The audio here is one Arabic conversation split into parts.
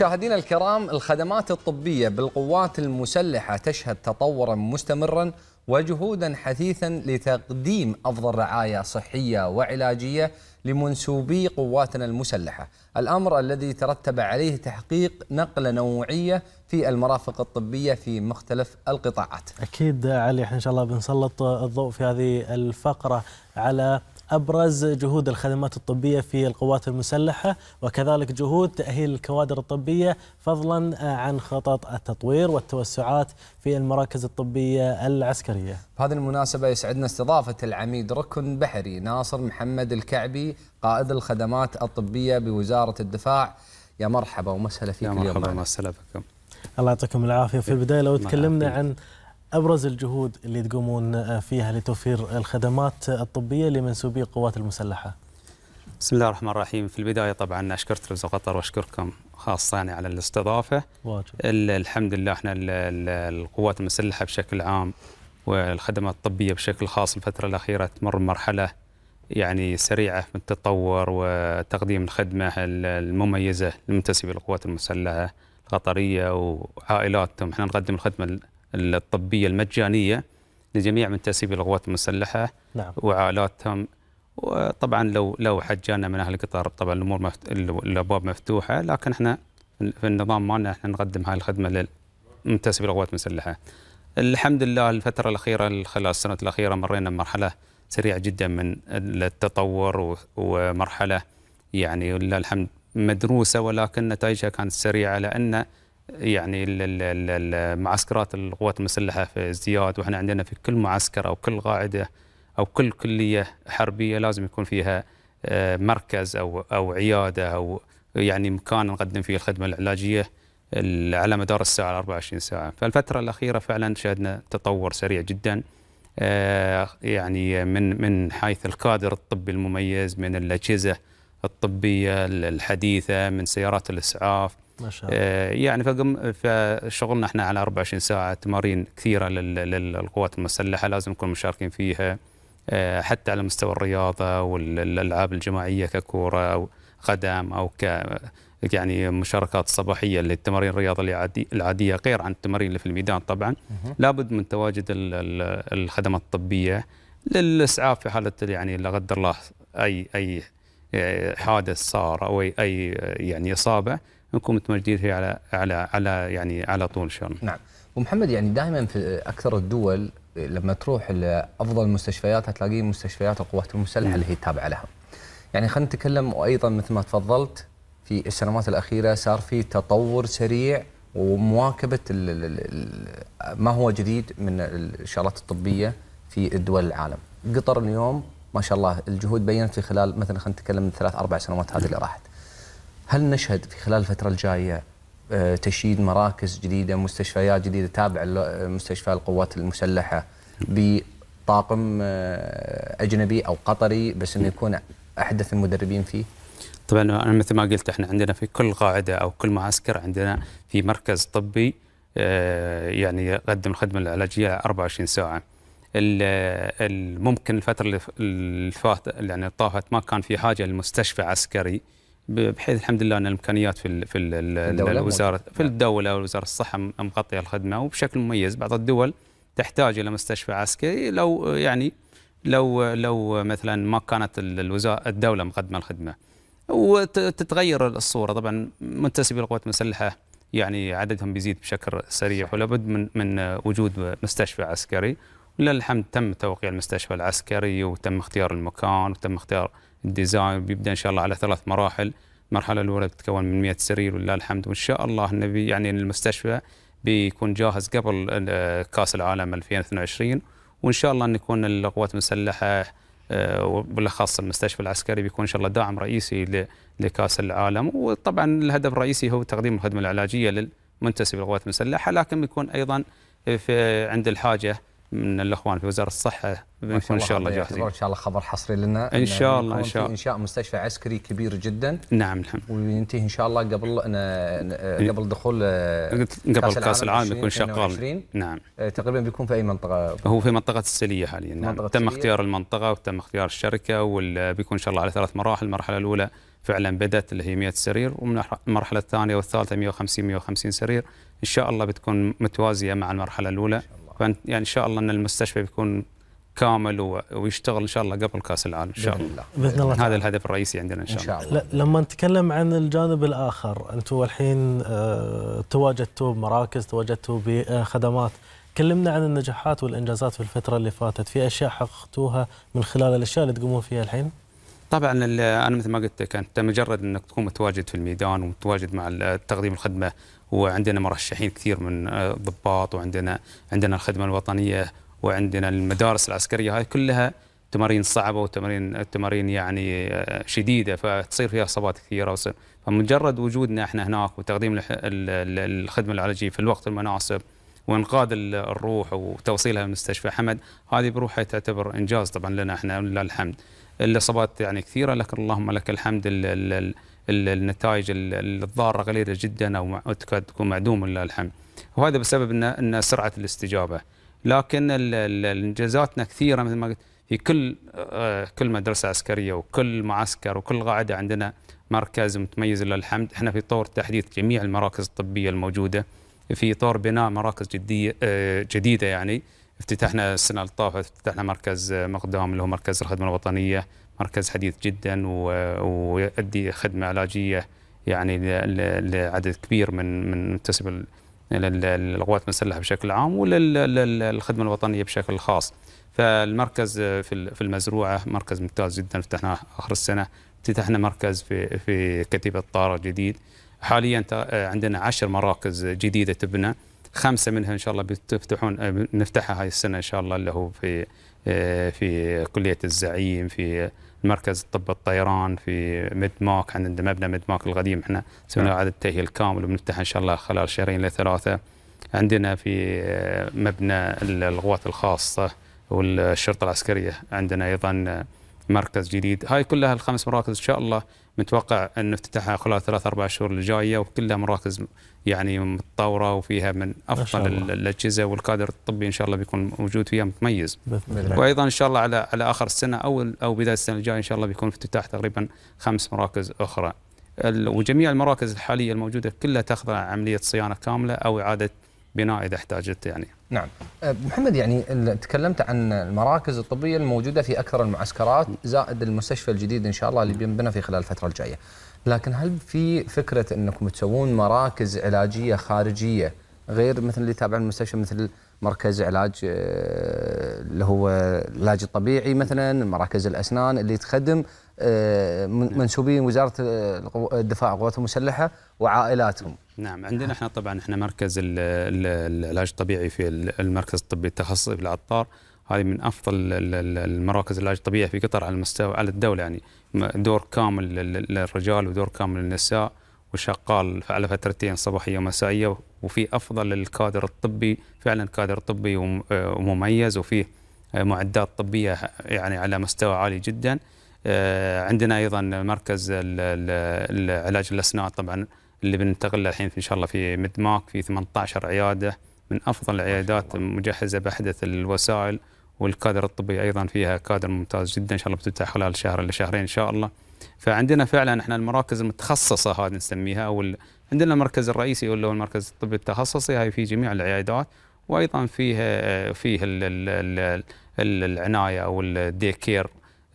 مشاهدينا الكرام الخدمات الطبية بالقوات المسلحة تشهد تطورا مستمرا وجهودا حثيثا لتقديم أفضل رعاية صحية وعلاجية لمنسوبي قواتنا المسلحة الأمر الذي ترتب عليه تحقيق نقلة نوعية في المرافق الطبية في مختلف القطاعات أكيد علي احنا إن شاء الله بنسلط الضوء في هذه الفقرة على أبرز جهود الخدمات الطبية في القوات المسلحة وكذلك جهود تأهيل الكوادر الطبية فضلا آه، عن خطط التطوير والتوسعات في المراكز الطبية العسكرية بهذه المناسبة يسعدنا استضافة العميد ركن بحري ناصر محمد الكعبي قائد الخدمات الطبية بوزارة الدفاع يا مرحبا ومسهلا فيك يا مرحبا اليوم مرحبا الله يعطيكم العافية في البداية لو تكلمنا عن أبرز الجهود اللي تقومون آه، فيها لتوفير الخدمات الطبية لمنسوبي القوات المسلحة بسم الله الرحمن الرحيم في البداية طبعا أشكر تلفزيون قطر وأشكركم خاصة يعني على الاستضافة واجب. الحمد لله احنا القوات المسلحة بشكل عام والخدمات الطبية بشكل خاص الفترة الأخيرة تمر مرحلة يعني سريعة من التطور وتقديم الخدمة المميزة لمنتسبي القوات المسلحة القطرية وعائلاتهم احنا نقدم الخدمة الطبيه المجانيه لجميع منتسبي القوات المسلحه نعم. وعالاتهم وطبعا لو لو حد جانا من اهل قطر طبعا الامور مفت... الابواب مفتوحه لكن احنا في النظام مالنا احنا نقدم هاي الخدمه للمنتسبي القوات المسلحه. الحمد لله الفتره الاخيره خلال السنه الاخيره مرينا بمرحلة سريعه جدا من التطور ومرحله يعني الحمد مدروسه ولكن نتائجها كانت سريعه لان يعني معسكرات القوات المسلحه في ازدياد واحنا عندنا في كل معسكر او كل قاعده او كل كليه حربيه لازم يكون فيها آه، مركز او او عياده او يعني مكان نقدم فيه الخدمه العلاجيه على مدار الساعه 24 ساعه، فالفتره الاخيره فعلا شهدنا تطور سريع جدا آه، يعني من من حيث الكادر الطبي المميز من الاجهزه الطبيه الحديثه من سيارات الاسعاف ما شاء الله. آه، يعني فقم فشغلنا احنا على 24 ساعه تمارين كثيره للقوات المسلحه لازم نكون مشاركين فيها آه، حتى على مستوى الرياضه والالعاب الجماعيه ككوره او قدم او ك يعني مشاركات صباحيه للتمارين الرياضه العاديه غير عن التمارين اللي في الميدان طبعا لابد من تواجد الخدمات الطبيه للاسعاف في حاله يعني لا قدر الله اي اي آه، حادث صار او اي يعني اصابه نكون متواجدين على على على يعني على طول ان شاء الله. نعم ومحمد يعني دائما في اكثر الدول لما تروح لافضل المستشفيات هتلاقي مستشفيات القوات المسلحه اللي هي تابعه لها. يعني خلينا نتكلم وايضا مثل ما تفضلت في السنوات الاخيره صار في تطور سريع ومواكبه ما هو جديد من الشغلات الطبيه في الدول العالم. قطر اليوم ما شاء الله الجهود بينت في خلال مثلا خلينا نتكلم من ثلاث اربع سنوات هذه اللي راحت. هل نشهد في خلال الفترة الجاية آه، تشييد مراكز جديدة مستشفيات جديدة تابعة لمستشفى آه، القوات المسلحة نعم. بطاقم آه، أجنبي أو قطري بس أنه نعم. يكون أحدث المدربين فيه؟ طبعا أنا مثل ما قلت احنا عندنا في كل قاعدة أو كل معسكر عندنا في مركز طبي يعني يقدم الخدمة العلاجية 24 ساعة ممكن الفترة اللي فاتت يعني طافت ما كان في حاجة لمستشفى عسكري بحيث الحمد لله ان الامكانيات في في الوزاره في نعم. الدوله ووزاره الصحه مغطيه الخدمه وبشكل مميز بعض الدول تحتاج الى مستشفى عسكري لو يعني لو لو مثلا ما كانت الوزاره الدوله مقدمه الخدمه وتتغير الصوره طبعا منتسبي القوات المسلحه يعني عددهم بيزيد بشكل سريع ولا بد من من وجود مستشفى عسكري ولله الحمد تم توقيع المستشفى العسكري وتم اختيار المكان وتم اختيار الديزاين بيبدا ان شاء الله على ثلاث مراحل المرحله الاولى بتتكون من 100 سرير ولله الحمد وان شاء الله النبي يعني المستشفى بيكون جاهز قبل كاس العالم 2022 وان شاء الله نكون القوات المسلحه آه، وبالاخص المستشفى العسكري بيكون ان شاء الله داعم رئيسي لكاس العالم وطبعا الهدف الرئيسي هو تقديم الخدمه العلاجيه للمنتسب للقوات المسلحه لكن بيكون ايضا في عند الحاجه من الاخوان في وزاره الصحه بنكون ان شاء الله جاهزين. ان شاء الله خبر حصري لنا ان شاء الله ان شاء الله انشاء مستشفى عسكري كبير جدا نعم الحمد نعم. وينتهي ان شاء الله قبل قبل دخول آه، قبل كاس العالم يكون شغال نعم آه، تقريبا بيكون في اي منطقه؟ هو في منطقه السليه حاليا نعم تم السلية. اختيار المنطقه وتم اختيار الشركه وبيكون ان شاء الله على ثلاث مراحل، المرحله الاولى فعلا بدات اللي هي 100 سرير ومن المرحله الثانيه والثالثه 150 150 سرير ان شاء الله بتكون متوازيه مع المرحله الاولى فانت يعني ان شاء الله ان المستشفى بيكون كامل ويشتغل ان شاء الله قبل كاس العالم ان شاء الله باذن الله هذا الهدف الرئيسي عندنا ان شاء, إن شاء الله. الله لما نتكلم عن الجانب الاخر انتم الحين آه، تواجدتوا بمراكز تواجدتوا بخدمات كلمنا عن النجاحات والانجازات في الفتره اللي فاتت في اشياء حققتوها من خلال الاشياء اللي تقومون فيها الحين طبعا انا مثل ما قلت لك انت مجرد انك تكون متواجد في الميدان ومتواجد مع تقديم الخدمه وعندنا مرشحين كثير من الضباط آه، وعندنا عندنا الخدمه الوطنيه وعندنا المدارس العسكريه هاي كلها تمارين صعبه وتمارين تمارين يعني آه، شديده فتصير فيها اصابات كثيره وصير فمجرد وجودنا احنا هناك وتقديم الخدمه العلاجيه في الوقت المناسب وانقاذ الروح وتوصيلها للمستشفى حمد هذه بروحها تعتبر انجاز طبعا لنا احنا لله الحمد الاصابات يعني كثيره لكن اللهم لك الحمد الـ الـ الـ النتائج الضاره قليله جدا او تكاد تكون معدومه لله الحمد وهذا بسبب ان ان سرعه الاستجابه لكن انجازاتنا كثيره مثل ما قلت في كل آه، كل مدرسه عسكريه وكل معسكر وكل قاعده عندنا مركز متميز لله الحمد احنا في طور تحديث جميع المراكز الطبيه الموجوده في طور بناء مراكز جديه آه، جديده يعني افتتحنا السنه الطافه افتتحنا مركز مقدام اللي هو مركز الخدمه الوطنيه مركز حديث جدا ويؤدي خدمه علاجيه يعني لعدد كبير من من منتسب للقوات المسلحه بشكل عام وللخدمه الوطنيه بشكل خاص. فالمركز في في المزروعه مركز ممتاز جدا افتتحناه اخر السنه افتتحنا مركز في في كتيبه الطاره جديد حاليا عندنا عشر مراكز جديده تبنى خمسه منها ان شاء الله بتفتحون آه، نفتحها هاي السنه ان شاء الله اللي هو في آه، في كليه الزعيم في مركز طب الطيران في ميد ماك عندنا مبنى ميد ماك القديم احنا سوينا اعاده نعم. التاهيل كامل وبنفتح ان شاء الله خلال شهرين لثلاثه عندنا في آه، مبنى القوات الخاصه والشرطه العسكريه عندنا ايضا مركز جديد هاي كلها الخمس مراكز ان شاء الله متوقع ان نفتتحها خلال ثلاث اربع شهور الجايه وكلها مراكز يعني متطوره وفيها من افضل الاجهزه والكادر الطبي ان شاء الله بيكون موجود فيها متميز وايضا ان شاء الله على على اخر السنه او او بدايه السنه الجايه ان شاء الله بيكون افتتاح تقريبا خمس مراكز اخرى وجميع المراكز الحاليه الموجوده كلها تخضع عمليه صيانه كامله او اعاده بناء اذا احتاجت يعني نعم أه، محمد يعني تكلمت عن المراكز الطبيه الموجوده في اكثر المعسكرات زائد المستشفى الجديد ان شاء الله اللي بينبنى في خلال الفتره الجايه لكن هل في فكره انكم تسوون مراكز علاجيه خارجيه غير مثل اللي تابع المستشفى مثل مركز علاج أه، اللي هو العلاج الطبيعي مثلا مراكز الاسنان اللي تخدم آه، نعم. منسوبين وزاره آه، الدفاع والقوات المسلحه وعائلاتهم. نعم عندنا احنا طبعا احنا مركز العلاج الطبيعي في المركز الطبي التخصصي في العطار هذه من افضل المراكز العلاج الطبيعي في قطر على مستوى على الدوله يعني دور كامل للرجال ودور كامل للنساء وشغال على فترتين صباحيه ومسائيه وفي افضل الكادر الطبي فعلا كادر طبي آه، ومميز وفيه معدات طبيه يعني على مستوى عالي جدا. آه، عندنا ايضا مركز علاج الاسنان طبعا اللي بننتقل الحين ان شاء الله في مدماك في 18 عياده من افضل العيادات مجهزه باحدث الوسائل والكادر الطبي ايضا فيها كادر ممتاز جدا ان شاء الله بتفتح خلال شهر الى شهرين ان شاء الله فعندنا فعلا احنا المراكز المتخصصه هذه نسميها او عندنا المركز الرئيسي اللي هو المركز الطبي التخصصي هاي في جميع العيادات وايضا آه، فيه فيه ال ال ال العنايه او الدي كير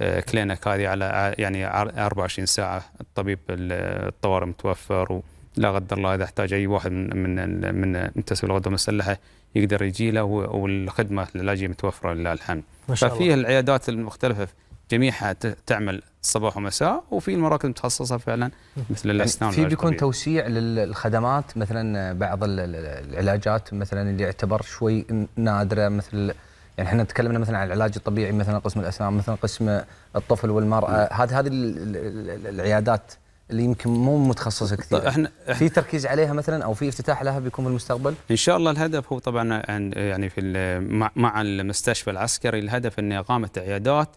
كلينك آه، هذه على آه، يعني 24 ساعه الطبيب الطوارئ متوفر ولا قدر الله اذا احتاج اي واحد من من من منتسب الغده المسلحه يقدر يجي له والخدمه العلاجيه متوفره لله الحمد. ما شاء ففيه الله. العيادات المختلفه جميعها تعمل صباح ومساء وفي المراكز المتخصصه فعلا مثل الاسنان يعني في بيكون توسيع للخدمات مثلا بعض العلاجات مثلا اللي يعتبر شوي نادره مثل يعني احنا تكلمنا مثلا عن العلاج الطبيعي مثلا قسم الاسنان مثلا قسم الطفل والمراه نعم. هذه هذه العيادات اللي يمكن مو متخصصه كثير طيب احنا في تركيز عليها مثلا او في افتتاح لها بيكون في المستقبل؟ ان شاء الله الهدف هو طبعا يعني في مع المستشفى العسكري الهدف ان اقامه عيادات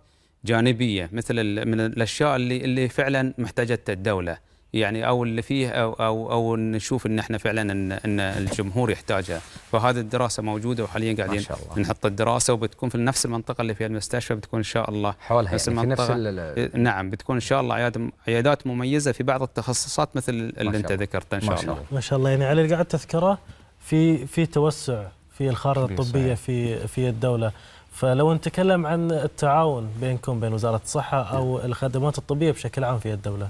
جانبيه مثل من الاشياء اللي اللي فعلا محتاجتها الدوله. يعني او اللي فيه او او, أو نشوف ان احنا فعلا ان, إن الجمهور يحتاجها فهذه الدراسه موجوده وحاليا قاعدين نحط الدراسه وبتكون في نفس المنطقه اللي فيها المستشفى بتكون ان شاء الله حولها نفس يعني المنطقه في نفس إيه، نعم بتكون ان شاء الله عيادات عيادات مميزه في بعض التخصصات مثل اللي انت ذكرتها ان شاء ما الله ما شاء الله يعني على اللي قاعد تذكره في في توسع في الخارطه الطبيه في في الدوله فلو نتكلم عن التعاون بينكم بين وزاره الصحه او الخدمات الطبيه بشكل عام في الدوله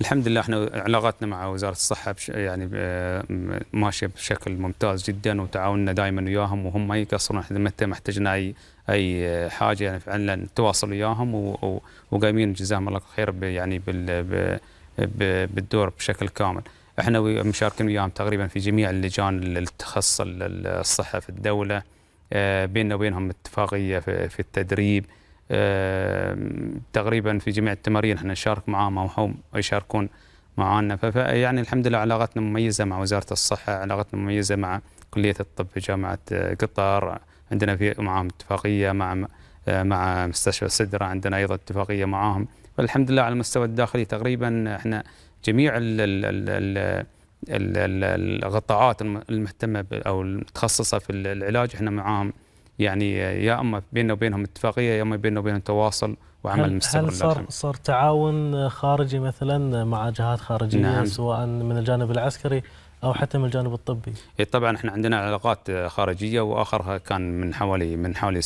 الحمد لله احنا علاقاتنا مع وزاره الصحه يعني آه، ماشيه بشكل ممتاز جدا وتعاوننا دائما وياهم وهم ما يقصرون احنا متى احتجنا اي اي آه، حاجه يعني فعلا نتواصل وياهم وقايمين جزاهم الله خير يعني بالدور بشكل كامل. احنا مشاركين وياهم تقريبا في جميع اللجان تخص الصحه في الدوله آه، بيننا وبينهم اتفاقيه في التدريب تقريبا في جميع التمارين احنا نشارك معاهم او هم يشاركون معانا فيعني الحمد لله علاقتنا مميزه مع وزاره الصحه علاقتنا مميزه مع كليه الطب في جامعه آه، قطر عندنا في معهم اتفاقيه مع آه، مع مستشفى السدره عندنا ايضا اتفاقيه معاهم فالحمد لله على المستوى الداخلي تقريبا احنا جميع ال ال ال القطاعات المهتمه او المتخصصه في العلاج احنا معاهم يعني يا اما بيننا وبينهم اتفاقيه يا اما بيننا وبينهم تواصل وعمل هل مستمر هل صار صار تعاون خارجي مثلا مع جهات خارجيه نعم. سواء من الجانب العسكري او حتى من الجانب الطبي إيه، طبعا احنا عندنا علاقات خارجيه واخرها كان من حوالي من حوالي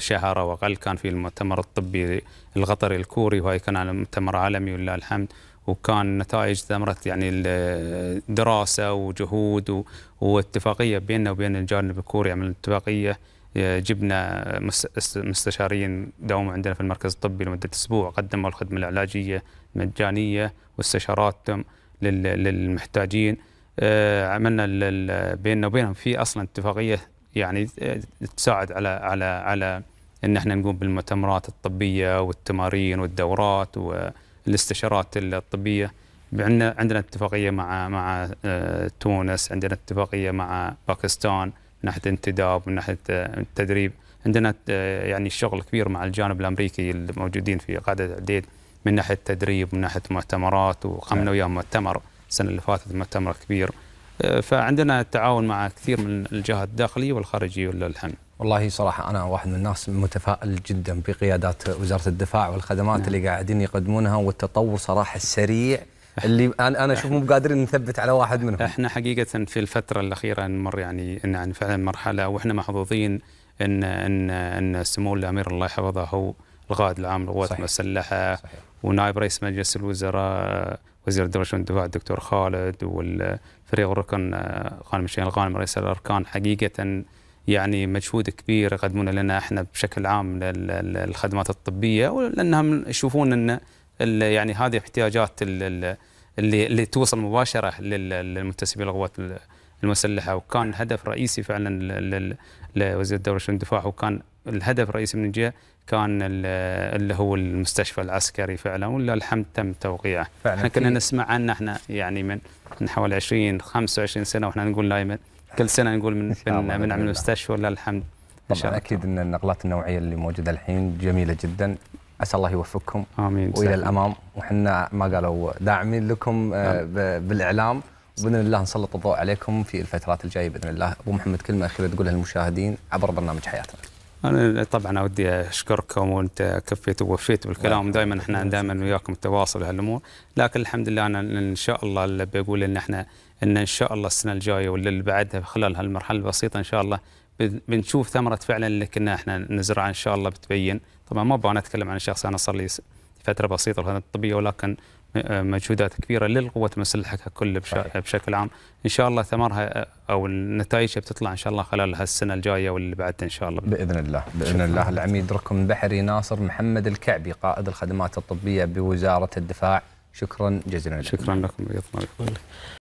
شهر او اقل كان في المؤتمر الطبي القطري الكوري وهي كان على مؤتمر عالمي ولله الحمد وكان نتائج ثمرة يعني الدراسة وجهود واتفاقية بيننا وبين الجانب الكوري عمل اتفاقية جبنا مستشارين داوموا عندنا في المركز الطبي لمدة أسبوع قدموا الخدمة العلاجية مجانية واستشاراتهم للمحتاجين آه، عملنا بيننا وبينهم في أصلا اتفاقية يعني آه، تساعد على على على ان احنا نقوم بالمؤتمرات الطبيه والتمارين والدورات والاستشارات الطبيه عندنا عندنا اتفاقيه مع مع آه، تونس عندنا اتفاقيه مع باكستان من ناحيه انتداب من ناحيه آه، التدريب عندنا آه، يعني شغل كبير مع الجانب الامريكي الموجودين في قاعده عديد من ناحيه تدريب من ناحيه مؤتمرات وقمنا نعم. وياهم مؤتمر السنه اللي فاتت مؤتمر كبير آه، فعندنا التعاون مع كثير من الجهات الداخليه والخارجيه ولله الحمد. والله صراحه انا واحد من الناس متفائل جدا بقيادات وزاره الدفاع والخدمات نعم. اللي قاعدين يقدمونها والتطور صراحه السريع اللي انا انا اشوف مو قادرين نثبت على واحد منهم احنا حقيقه في الفتره الاخيره نمر يعني يعني فعلا مرحله واحنا محظوظين ان ان ان سمو الامير الله يحفظه هو القائد العام للقوات المسلحه ونائب رئيس مجلس الوزراء وزير الدرجه والدفاع الدكتور خالد والفريق الركن غانم آه، الشيخ الغانم رئيس الاركان حقيقه يعني مجهود كبير يقدمونه لنا احنا بشكل عام للخدمات الطبيه لانهم يشوفون ان يعني هذه الاحتياجات اللي اللي توصل مباشره للمنتسبين للقوات المسلحه وكان هدف رئيسي فعلا لوزير الدوله شؤون الدفاع وكان الهدف الرئيسي من الجهه كان اللي هو المستشفى العسكري فعلا ولله الحمد تم توقيعه احنا كنا نسمع عنه احنا يعني من من حوالي 20 25 سنه واحنا نقول دائما كل سنه نقول من من, من عمل المستشفى ولله الحمد طبعا اكيد ان النقلات النوعيه اللي موجوده الحين جميله جدا عسى الله يوفقكم امين والى الامام وحنا ما قالوا داعمين لكم آه، نعم. بالاعلام باذن الله نسلط الضوء عليكم في الفترات الجايه باذن الله ابو محمد كلمه اخيره تقولها للمشاهدين عبر برنامج حياتنا انا طبعا اودي اشكركم وانت كفيت ووفيت بالكلام نعم. دائما احنا دائما وياكم تواصل هالامور لكن الحمد لله انا ان شاء الله اللي بقول ان احنا ان ان شاء الله السنه الجايه واللي بعدها خلال هالمرحله البسيطه ان شاء الله بنشوف ثمره فعلا اللي كنا احنا نزرعه ان شاء الله بتبين طبعا ما ابغى اتكلم عن شخص انا صار لي فتره بسيطه في الطبيه ولكن آه، مجهودات كبيره للقوات المسلحه ككل بشكل عام ان شاء الله ثمرها آه، او النتائج بتطلع ان شاء الله خلال هالسنه الجايه واللي بعدها ان شاء الله باذن الله باذن الله العميد ركن بحري ناصر محمد الكعبي قائد الخدمات الطبيه بوزاره الدفاع شكرا جزيلا لك شكرا لكم